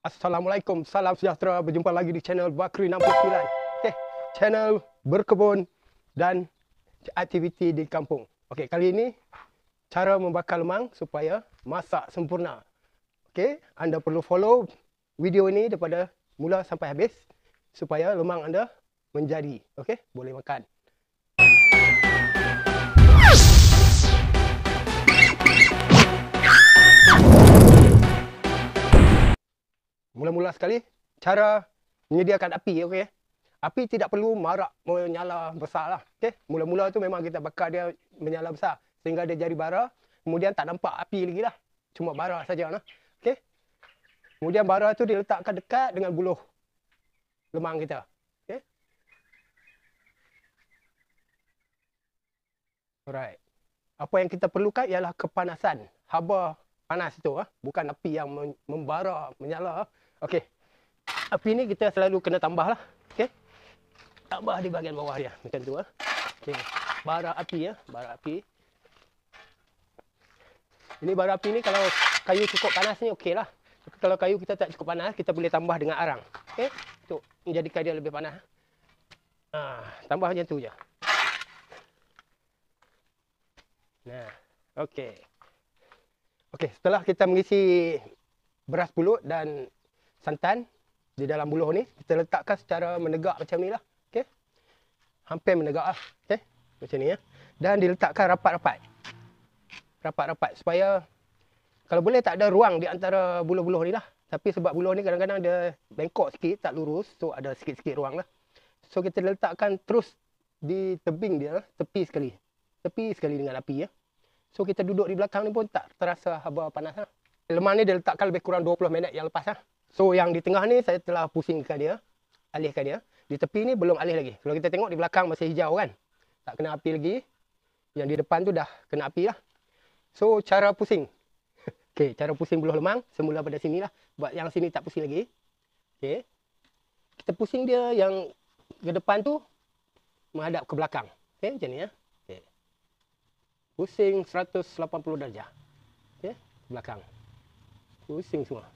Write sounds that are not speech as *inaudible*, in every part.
Assalamualaikum, salam sejahtera. Berjumpa lagi di channel Bakri 69. Eh, channel berkebun dan aktiviti di kampung. Okey, kali ini cara membakar lemang supaya masak sempurna. Okey, anda perlu follow video ini daripada mula sampai habis supaya lemang anda menjadi. Okey, boleh makan. Mula-mula sekali, cara menyediakan api, okey. Eh? Api tidak perlu marak menyala besar lah. Okay? Mula-mula tu memang kita bakar dia menyala besar. Sehingga dia jadi bara. Kemudian tak nampak api lagi lah. Cuma bara saja lah. Okay? Kemudian bara tu diletakkan dekat dengan buluh lemang kita. Okay? Alright. Apa yang kita perlukan ialah kepanasan. Haba panas itu ah. Bukan api yang membara, menyala ah. Okey. Api ni kita selalu kena tambah lah. Okey. Tambah di bahagian bawah dia. Macam tu ah. Okey. Bara api ya, bara api. Ini bara api ni kalau kayu cukup panas ni okey lah. Kalau kayu kita tak cukup panas, kita boleh tambah dengan arang. Okey. untuk menjadikan dia lebih panas. Ha, tambah macam tu je. Nah, okey. Okey, setelah kita mengisi beras bulut dan santan di dalam buluh ni, kita letakkan secara menegak macam ni lah. Okey. Hampir menegak lah. Okey. Macam ni ya. Dan diletakkan rapat-rapat. Rapat-rapat supaya kalau boleh tak ada ruang di antara buluh-buluh ni lah. Tapi sebab buluh ni kadang-kadang dia bengkok sikit, tak lurus. So, ada sikit-sikit ruang lah. So, kita letakkan terus di tebing dia. Tepi sekali. Tepi sekali dengan api ya. So kita duduk di belakang ni pun tak terasa haba panas lah. Lemah ni dia letakkan lebih kurang 20 minit yang lepas lah. So yang di tengah ni saya telah pusingkan dia. Alihkan dia. Di tepi ni belum alih lagi. Kalau kita tengok di belakang masih hijau kan. Tak kena api lagi. Yang di depan tu dah kena api lah. So cara pusing. *laughs* Okay, cara pusing buluh lemang. Semula pada sini lah. Buat yang sini tak pusing lagi. Okay. Kita pusing dia yang ke depan tu menghadap ke belakang. Okay, macam ni lah. Ya pusing 180 darjah. Okey, belakang. Pusing semua.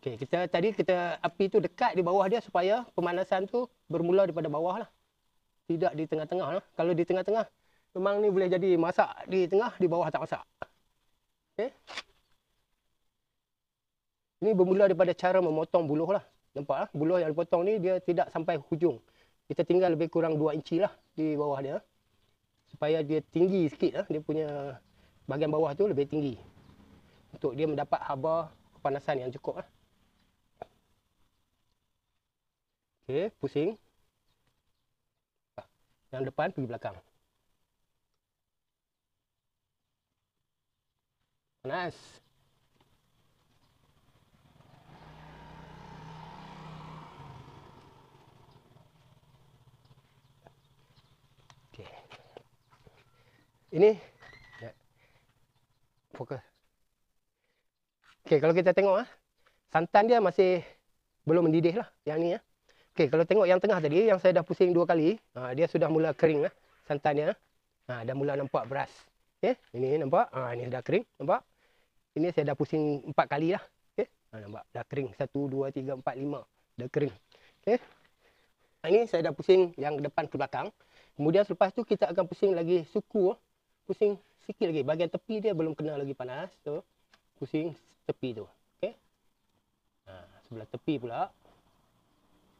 Okey, kita tadi kita api tu dekat di bawah dia supaya pemanasan tu bermula daripada bawah lah. Tidak di tengah-tengah lah. Kalau di tengah-tengah, memang ni boleh jadi masak di tengah, di bawah tak masak. Okey. Ini bermula daripada cara memotong buluh lah. Nampak lah, buluh yang dipotong ni dia tidak sampai hujung kita tinggal lebih kurang 2 inci lah di bawah dia supaya dia tinggi sikit lah dia punya bahagian bawah tu lebih tinggi untuk dia mendapat haba kepanasan yang cukup lah ok pusing ah, yang depan pergi belakang panas nice. Ini ya. Fokus Okey, kalau kita tengok ah, Santan dia masih Belum mendidih lah Yang ni ah. Okey, kalau tengok yang tengah tadi Yang saya dah pusing dua kali ah, Dia sudah mula kering lah Santan dia ah. ah, Dah mula nampak beras Okey, ini nampak ah, Ini dah kering Nampak Ini saya dah pusing empat kali lah Okey, ah, nampak Dah kering Satu, dua, tiga, empat, lima Dah kering Okey ah, ini saya dah pusing yang depan ke belakang. Kemudian selepas tu kita akan pusing lagi suku. Ah pusing sikit lagi bahagian tepi dia belum kena lagi panas tu pusing tepi tu okay? ha, sebelah tepi pula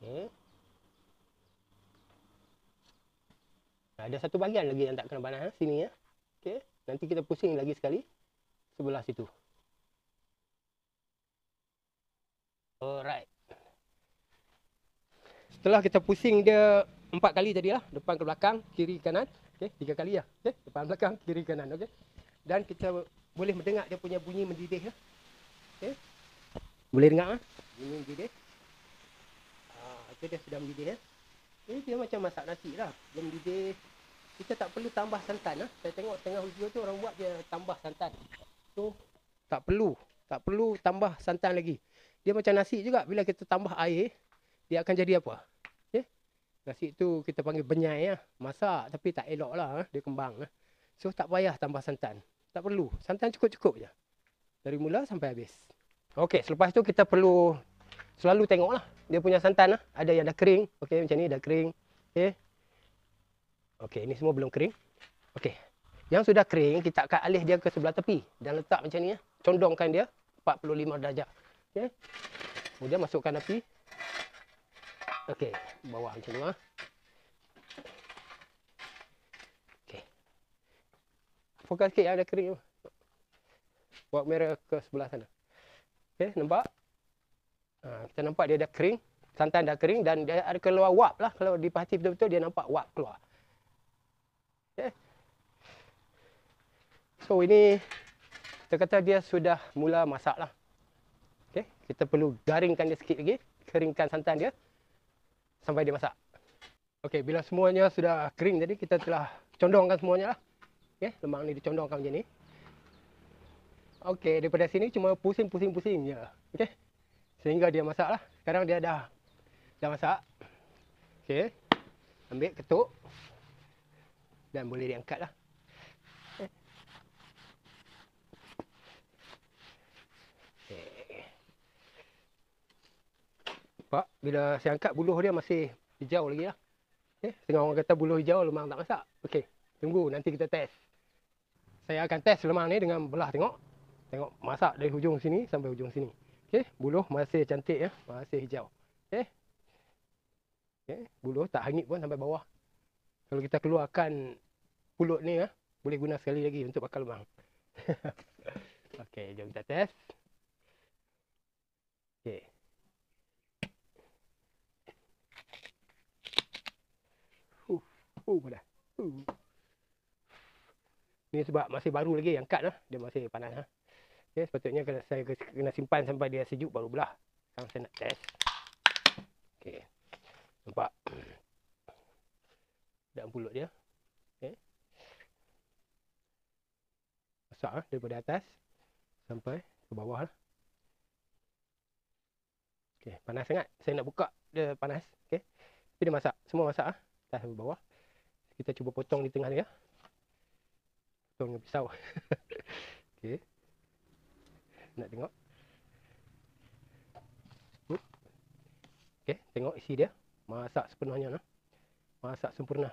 okay? ha, ada satu bahagian lagi yang tak kena panas ha, sini ya okay? nanti kita pusing lagi sekali sebelah situ alright setelah kita pusing dia empat kali tadi lah depan ke belakang kiri kanan Okey, tiga kali ya. Okey, depan belakang, kiri kanan. Okey. Dan kita boleh mendengar dia punya bunyi mendidih ya. Okey. Boleh dengar ah? Bunyi mendidih. Ah, okay, dia sudah mendidih ya. Eh. Ini dia macam masak nasi lah. Dia mendidih. Kita tak perlu tambah santan lah. Saya tengok tengah video tu orang buat dia tambah santan. So, tak perlu. Tak perlu tambah santan lagi. Dia macam nasi juga. Bila kita tambah air, dia akan jadi apa? Nasi tu kita panggil benyai lah. Masak tapi tak elok lah. Eh, dia kembang lah. So tak payah tambah santan. Tak perlu. Santan cukup-cukup je. Dari mula sampai habis. Okey, selepas tu kita perlu selalu tengok lah. Dia punya santan lah. Ada yang dah kering. Okey, macam ni dah kering. Okey. Okey, ini semua belum kering. Okey. Yang sudah kering, kita akan alih dia ke sebelah tepi. Dan letak macam ni lah. Condongkan dia 45 darjah. Okey. Kemudian masukkan api. Okey, bawah macam tu ah. Okey. Fokus sikit ah, ada kering tu. Buat merah ke sebelah sana. Okey, nampak? Ha, kita nampak dia dah kering. Santan dah kering dan dia ada keluar wap lah. Kalau diperhati betul-betul dia nampak wap keluar. Okey. So, ini kita kata dia sudah mula masak lah. Okey, kita perlu garingkan dia sikit lagi. Keringkan santan dia sampai dia masak. Okey, bila semuanya sudah kering jadi kita telah condongkan semuanya lah. Okey, lemang ni dicondongkan macam ni. Okey, daripada sini cuma pusing-pusing-pusing je. Okey, sehingga dia masak lah. Sekarang dia dah dah masak. Okey, ambil ketuk dan boleh diangkat lah. Nampak? Bila saya angkat, buluh dia masih hijau lagi lah. Okay. Eh, tengah orang kata buluh hijau, lemang tak masak. Okey, tunggu. Nanti kita test. Saya akan test lemang ni dengan belah tengok. Tengok masak dari hujung sini sampai hujung sini. Okey, buluh masih cantik ya. Masih hijau. Okey. Okay. Buluh tak hangit pun sampai bawah. Kalau kita keluarkan pulut ni ya, boleh guna sekali lagi untuk bakal lemang. *laughs* Okey, jom kita test. Okey. Oh, uh, mudah. Uh. Oh. sebab masih baru lagi yang cut lah. Dia masih panas lah. Okay, sepatutnya kena, saya kena simpan sampai dia sejuk baru belah. Sekarang saya nak test. Okay. Nampak? Dah pulut dia. Okay. Masak lah daripada atas sampai ke bawah lah. Okay, panas sangat. Saya nak buka dia panas. Okay. Tapi dia masak. Semua masak lah. Atas ke bawah kita cuba potong di tengah ni ya. Potong dengan pisau. *laughs* Okey. Nak tengok. Okey, tengok isi dia. Masak sepenuhnya lah. Masak sempurna.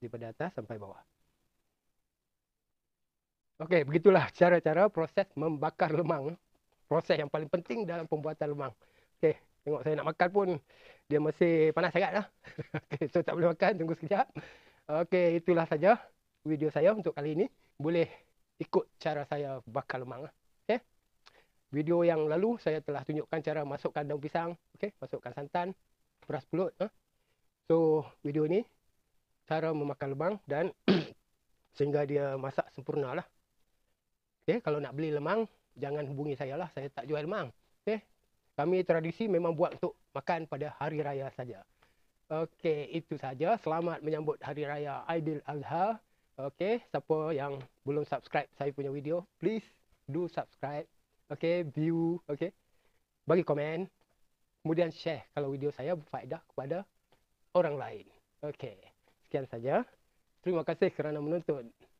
Daripada atas sampai bawah. Okey, begitulah cara-cara proses membakar lemang. Proses yang paling penting dalam pembuatan lemang. Okey, tengok saya nak makan pun dia masih panas sangat lah. *laughs* Okey, so tak boleh makan. Tunggu sekejap. Okey, itulah saja video saya untuk kali ini. Boleh ikut cara saya bakal lemang. Lah, okay? Video yang lalu saya telah tunjukkan cara masukkan daun pisang. Okay? Masukkan santan, beras pulut. Huh? Ha? So, video ini cara memakan lemang dan *clears throat* sehingga dia masak sempurna lah. Okay? Kalau nak beli lemang, jangan hubungi saya lah. Saya tak jual lemang. Okay? Kami tradisi memang buat untuk makan pada hari raya saja. Okey, itu saja. Selamat menyambut Hari Raya Aidil Adha. Okey, siapa yang belum subscribe saya punya video, please do subscribe. Okey, view. Okey, bagi komen. Kemudian share kalau video saya berfaedah kepada orang lain. Okey, sekian saja. Terima kasih kerana menonton.